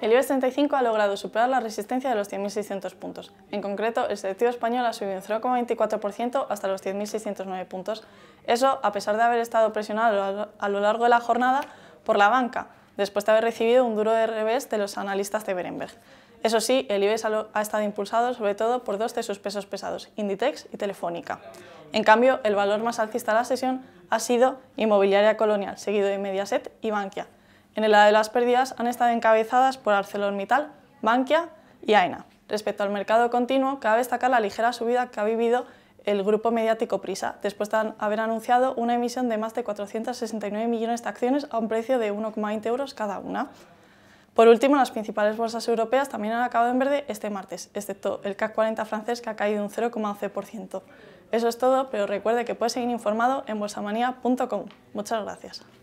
El IBEX 35 ha logrado superar la resistencia de los 10.600 puntos. En concreto, el selectivo español ha subido un 0,24% hasta los 10.609 puntos. Eso a pesar de haber estado presionado a lo largo de la jornada por la banca, después de haber recibido un duro de revés de los analistas de Berenberg. Eso sí, el IBEX ha estado impulsado sobre todo por dos de sus pesos pesados, Inditex y Telefónica. En cambio, el valor más alcista de la sesión ha sido Inmobiliaria Colonial, seguido de Mediaset y Bankia, en el lado de las pérdidas han estado encabezadas por ArcelorMittal, Bankia y AENA. Respecto al mercado continuo, cabe destacar la ligera subida que ha vivido el grupo mediático Prisa, después de haber anunciado una emisión de más de 469 millones de acciones a un precio de 1,20 euros cada una. Por último, las principales bolsas europeas también han acabado en verde este martes, excepto el CAC 40 francés que ha caído un 0,11%. Eso es todo, pero recuerde que puede seguir informado en bolsamanía.com. Muchas gracias.